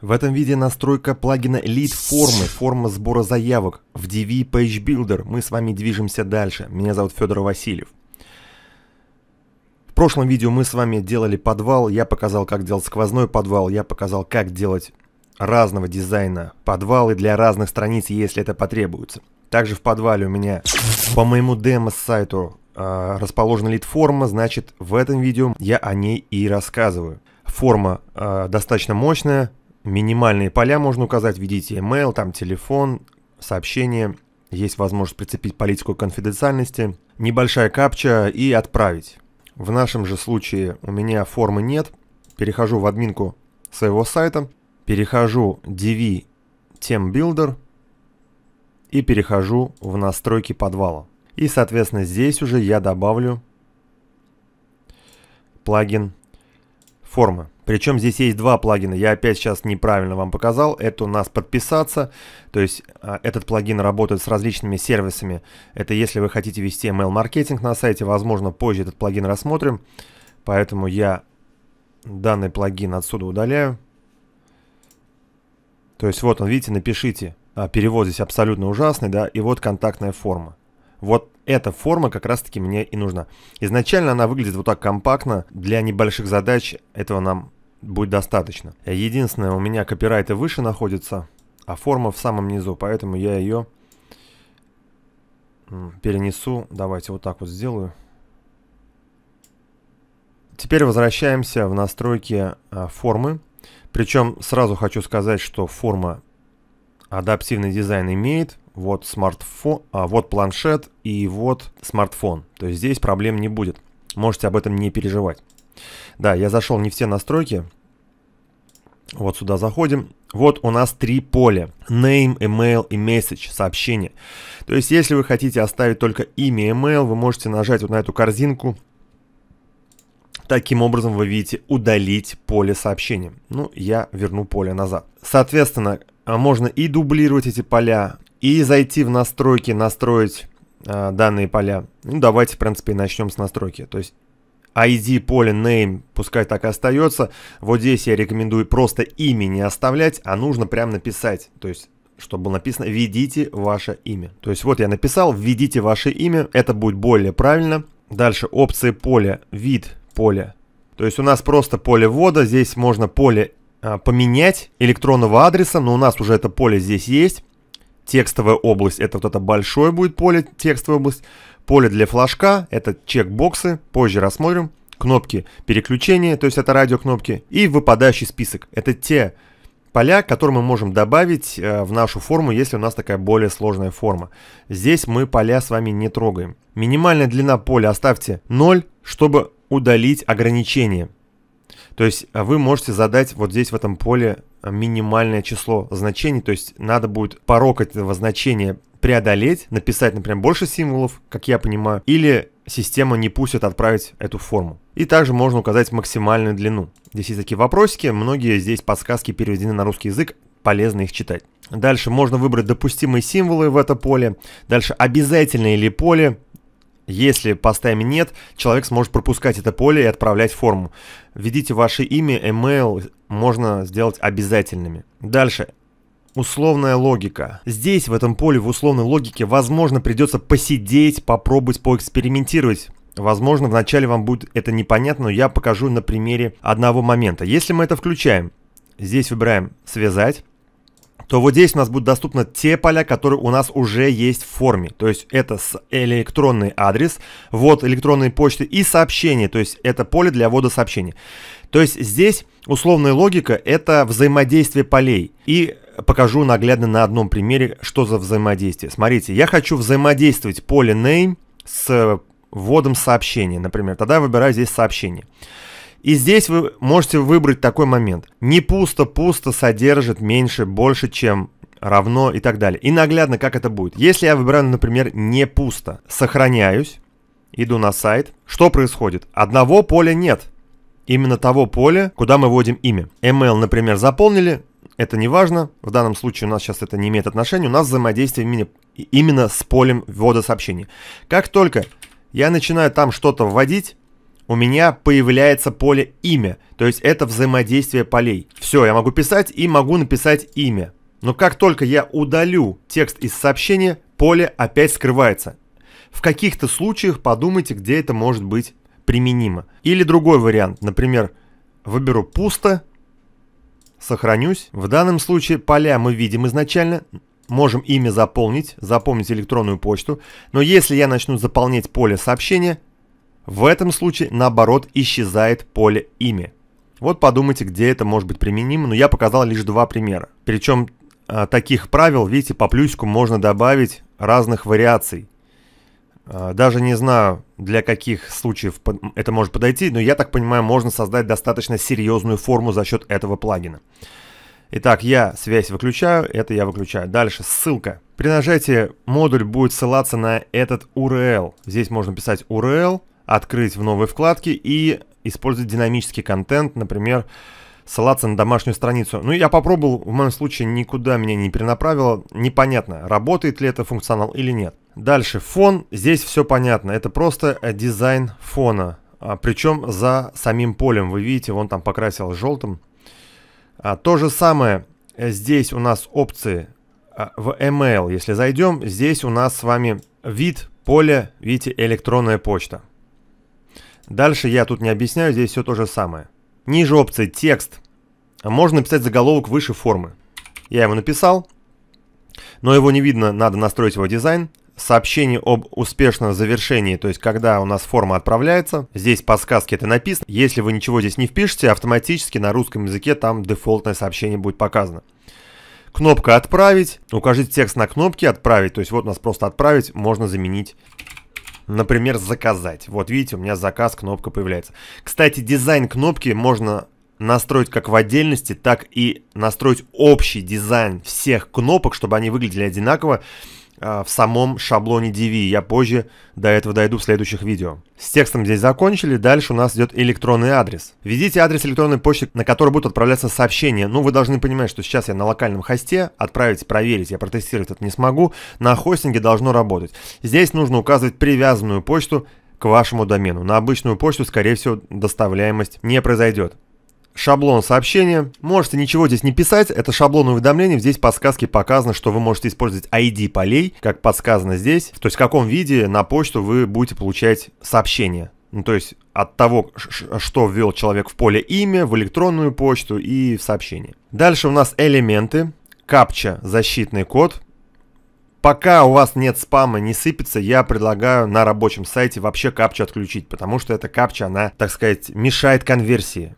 В этом виде настройка плагина Lead формы, форма сбора заявок. В DV Page Builder мы с вами движемся дальше. Меня зовут Федор Васильев. В прошлом видео мы с вами делали подвал, я показал, как делать сквозной подвал, я показал, как делать разного дизайна подвалы для разных страниц, если это потребуется. Также в подвале у меня по моему демо-сайту э, а, расположена лид-форма, значит в этом видео я о ней и рассказываю. Форма э, достаточно мощная, Минимальные поля можно указать, видите, email, там телефон, сообщение, есть возможность прицепить политику конфиденциальности, небольшая капча и отправить. В нашем же случае у меня формы нет, перехожу в админку своего сайта, перехожу DV Team Builder и перехожу в настройки подвала. И, соответственно, здесь уже я добавлю плагин формы. Причем здесь есть два плагина. Я опять сейчас неправильно вам показал. Это у нас подписаться. То есть а, этот плагин работает с различными сервисами. Это если вы хотите вести email-маркетинг на сайте. Возможно, позже этот плагин рассмотрим. Поэтому я данный плагин отсюда удаляю. То есть вот он, видите, напишите. А, перевод здесь абсолютно ужасный, да. И вот контактная форма. Вот эта форма как раз-таки мне и нужна. Изначально она выглядит вот так компактно. Для небольших задач этого нам будет достаточно. Единственное, у меня копирайты выше находится, а форма в самом низу, поэтому я ее перенесу. Давайте вот так вот сделаю. Теперь возвращаемся в настройки а, формы. Причем сразу хочу сказать, что форма адаптивный дизайн имеет. Вот смартфон, а вот планшет и вот смартфон. То есть здесь проблем не будет. Можете об этом не переживать. Да, я зашел не все настройки. Вот сюда заходим. Вот у нас три поля. Name, email и message, сообщение. То есть, если вы хотите оставить только имя и email, вы можете нажать вот на эту корзинку. Таким образом вы видите удалить поле сообщения. Ну, я верну поле назад. Соответственно, а можно и дублировать эти поля, и зайти в настройки, настроить э, данные поля. Ну, давайте, в принципе, начнем с настройки. То есть ID поле name, пускай так и остается. Вот здесь я рекомендую просто имя не оставлять, а нужно прям написать. То есть чтобы было написано «Введите ваше имя». То есть вот я написал «Введите ваше имя», это будет более правильно. Дальше опции поля, вид поля. То есть у нас просто поле ввода, здесь можно поле а, поменять электронного адреса, но у нас уже это поле здесь есть. Текстовая область, это вот это большое будет поле, текстовая область. Поле для флажка – это чекбоксы, позже рассмотрим. Кнопки переключения, то есть это радиокнопки. И выпадающий список – это те поля, которые мы можем добавить э, в нашу форму, если у нас такая более сложная форма. Здесь мы поля с вами не трогаем. Минимальная длина поля оставьте 0, чтобы удалить ограничение. То есть а, вы можете задать вот здесь в этом поле а, минимальное число значений, то есть надо будет порог этого значения преодолеть, написать, например, больше символов, как я понимаю, или система не пустит отправить эту форму. И также можно указать максимальную длину. Здесь есть такие вопросики, многие здесь подсказки переведены на русский язык, полезно их читать. Дальше можно выбрать допустимые символы в это поле. Дальше обязательное ли поле, если постами нет, человек сможет пропускать это поле и отправлять форму. Введите ваше имя, email, можно сделать обязательными. Дальше. Условная логика. Здесь, в этом поле, в условной логике, возможно, придется посидеть, попробовать поэкспериментировать. Возможно, вначале вам будет это непонятно, но я покажу на примере одного момента. Если мы это включаем, здесь выбираем «Связать», то вот здесь у нас будут доступны те поля, которые у нас уже есть в форме. То есть это электронный адрес, вот электронные почты и сообщения. То есть это поле для ввода сообщений. То есть здесь условная логика – это взаимодействие полей. И покажу наглядно на одном примере, что за взаимодействие. Смотрите, я хочу взаимодействовать поле name с вводом сообщения, например. Тогда я выбираю здесь сообщение. Сообщение. И здесь вы можете выбрать такой момент. Не пусто, пусто содержит меньше, больше, чем равно и так далее. И наглядно, как это будет. Если я выбираю, например, не пусто, сохраняюсь, иду на сайт, что происходит? Одного поля нет. Именно того поля, куда мы вводим имя. Email, например, заполнили, это не важно, в данном случае у нас сейчас это не имеет отношения, у нас взаимодействие именно, именно с полем ввода сообщений. Как только я начинаю там что-то вводить, у меня появляется поле имя, то есть это взаимодействие полей. Все, я могу писать и могу написать имя. Но как только я удалю текст из сообщения, поле опять скрывается. В каких-то случаях подумайте, где это может быть применимо. Или другой вариант, например, выберу пусто, сохранюсь. В данном случае поля мы видим изначально, можем имя заполнить, запомнить электронную почту. Но если я начну заполнять поле сообщения, в этом случае, наоборот, исчезает поле «Имя». Вот подумайте, где это может быть применимо, но я показал лишь два примера. Причем а, таких правил, видите, по плюсику можно добавить разных вариаций. А, даже не знаю, для каких случаев это может подойти, но я так понимаю, можно создать достаточно серьезную форму за счет этого плагина. Итак, я связь выключаю, это я выключаю. Дальше ссылка. При нажатии модуль будет ссылаться на этот URL. Здесь можно писать URL, открыть в новой вкладке и использовать динамический контент, например, ссылаться на домашнюю страницу. Ну, я попробовал, в моем случае никуда меня не перенаправило. Непонятно, работает ли это функционал или нет. Дальше, фон. Здесь все понятно. Это просто э, дизайн фона. А, Причем за самим полем. Вы видите, вон там покрасил желтым. А, то же самое. Э, здесь у нас опции а, в email. Если зайдем, здесь у нас с вами вид, поле, видите, электронная почта. Дальше я тут не объясняю, здесь все то же самое. Ниже опции «Текст». А можно написать заголовок выше формы. Я его написал, но его не видно, надо настроить его дизайн. Сообщение об успешном завершении, то есть когда у нас форма отправляется, здесь подсказки это написано. Если вы ничего здесь не впишете, автоматически на русском языке там дефолтное сообщение будет показано. Кнопка «Отправить». Укажите текст на кнопке «Отправить». То есть вот у нас просто «Отправить» можно заменить Например, заказать. Вот видите, у меня заказ, кнопка появляется. Кстати, дизайн кнопки можно настроить как в отдельности, так и настроить общий дизайн всех кнопок, чтобы они выглядели одинаково. А, в самом шаблоне DV. Я позже до этого дойду в следующих видео. С текстом здесь закончили. Дальше у нас идет электронный адрес. Введите адрес электронной почты, на который будут отправляться сообщения. Ну, вы должны понимать, что сейчас я на локальном хосте. Отправить, проверить, я протестировать это не смогу. На хостинге должно работать. Здесь нужно указывать привязанную почту к вашему домену. На обычную почту, скорее всего, доставляемость не произойдет шаблон сообщения. Можете ничего здесь не писать, это шаблон уведомлений. Здесь подсказки показано, что вы можете использовать ID полей, как подсказано здесь. То есть в каком виде на почту вы будете получать сообщение. Ну, то есть от того, что ввел человек в поле имя, в электронную почту и в сообщение. Дальше у нас элементы, капча, защитный код. Пока у вас нет спама, не сыпется, я предлагаю на рабочем сайте вообще капчу отключить, потому что эта капча, она, так сказать, мешает конверсии.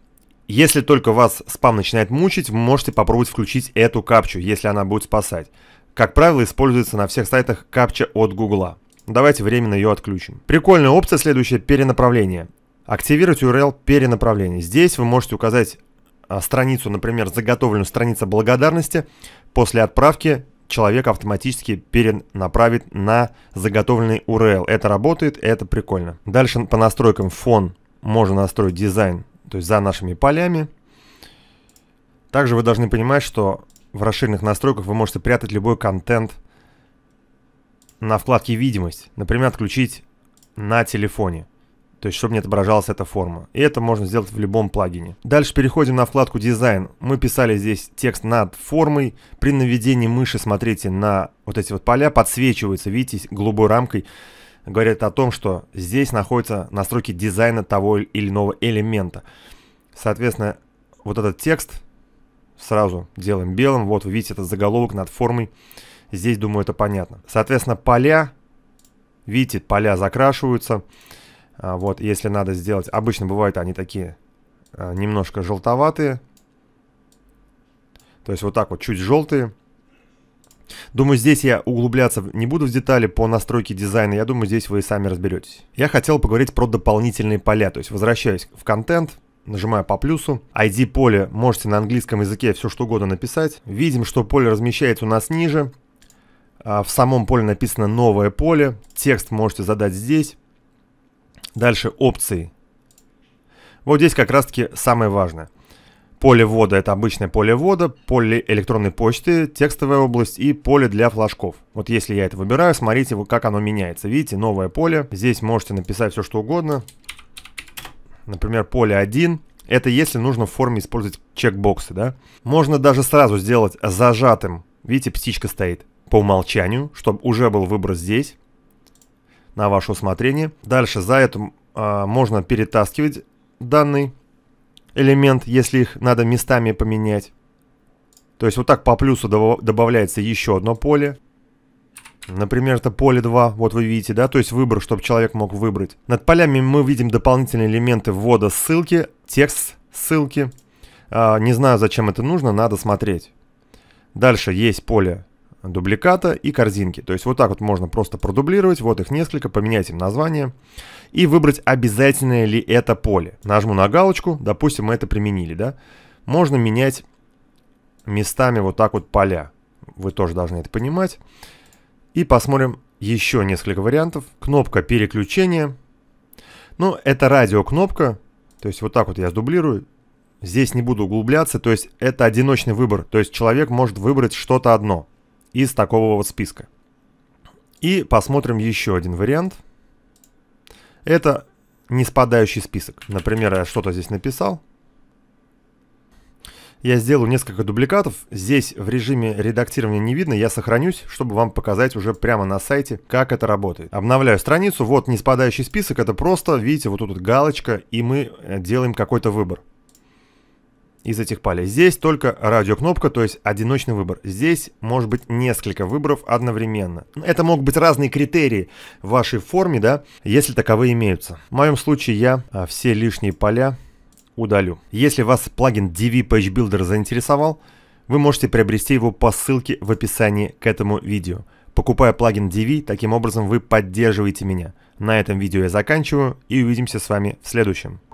Если только вас спам начинает мучить, вы можете попробовать включить эту капчу, если она будет спасать. Как правило, используется на всех сайтах капча от Гугла. Давайте временно ее отключим. Прикольная опция следующая – перенаправление. Активировать URL перенаправления. Здесь вы можете указать а, страницу, например, заготовленную страница благодарности. После отправки человек автоматически перенаправит на заготовленный URL. Это работает, это прикольно. Дальше по настройкам фон можно настроить дизайн то есть за нашими полями. Также вы должны понимать, что в расширенных настройках вы можете прятать любой контент на вкладке «Видимость». Например, отключить на телефоне. То есть, чтобы не отображалась эта форма. И это можно сделать в любом плагине. Дальше переходим на вкладку «Дизайн». Мы писали здесь текст над формой. При наведении мыши смотрите на вот эти вот поля. Подсвечиваются, видите, голубой рамкой говорят о том, что здесь находятся настройки дизайна того или иного элемента. Соответственно, вот этот текст сразу делаем белым. Вот вы видите, этот заголовок над формой. Здесь, думаю, это понятно. Соответственно, поля, видите, поля закрашиваются. А, вот, если надо сделать, обычно бывают они такие а, немножко желтоватые. То есть вот так вот, чуть желтые. Думаю, здесь я углубляться не буду в детали по настройке дизайна, я думаю, здесь вы и сами разберетесь. Я хотел поговорить про дополнительные поля, то есть возвращаюсь в контент, нажимаю по плюсу. ID поле можете на английском языке все что угодно написать. Видим, что поле размещается у нас ниже. А, в самом поле написано новое поле. Текст можете задать здесь. Дальше опции. Вот здесь как раз таки самое важное. Поле ввода – это обычное поле ввода, поле электронной почты, текстовая область и поле для флажков. Вот если я это выбираю, смотрите, как оно меняется. Видите, новое поле. Здесь можете написать все, что угодно. Например, поле 1. Это если нужно в форме использовать чекбоксы, да? Можно даже сразу сделать зажатым. Видите, птичка стоит по умолчанию, чтобы уже был выбор здесь, на ваше усмотрение. Дальше за это э, а, можно перетаскивать данный элемент, если их надо местами поменять. То есть вот так по плюсу добавляется еще одно поле. Например, это поле 2, вот вы видите, да, то есть выбор, чтобы человек мог выбрать. Над полями мы видим дополнительные элементы ввода ссылки, текст ссылки. А, не знаю, зачем это нужно, надо смотреть. Дальше есть поле дубликата и корзинки. То есть вот так вот можно просто продублировать, вот их несколько, поменять им название и выбрать обязательное ли это поле. Нажму на галочку, допустим, мы это применили, да. Можно менять местами вот так вот поля. Вы тоже должны это понимать. И посмотрим еще несколько вариантов. Кнопка переключения. Ну, это радиокнопка. То есть вот так вот я сдублирую. Здесь не буду углубляться. То есть это одиночный выбор. То есть человек может выбрать что-то одно из такого вот списка. И посмотрим еще один вариант. Это не спадающий список. Например, я что-то здесь написал. Я сделаю несколько дубликатов. Здесь в режиме редактирования не видно. Я сохранюсь, чтобы вам показать уже прямо на сайте, как это работает. Обновляю страницу. Вот неспадающий список. Это просто, видите, вот тут галочка, и мы э, делаем какой-то выбор из этих палей. Здесь только радиокнопка, то есть одиночный выбор. Здесь может быть несколько выборов одновременно. Это могут быть разные критерии в вашей форме, да, если таковые имеются. В моем случае я а, все лишние поля удалю. Если вас плагин DV Page Builder заинтересовал, вы можете приобрести его по ссылке в описании к этому видео. Покупая плагин DV, таким образом вы поддерживаете меня. На этом видео я заканчиваю и увидимся с вами в следующем.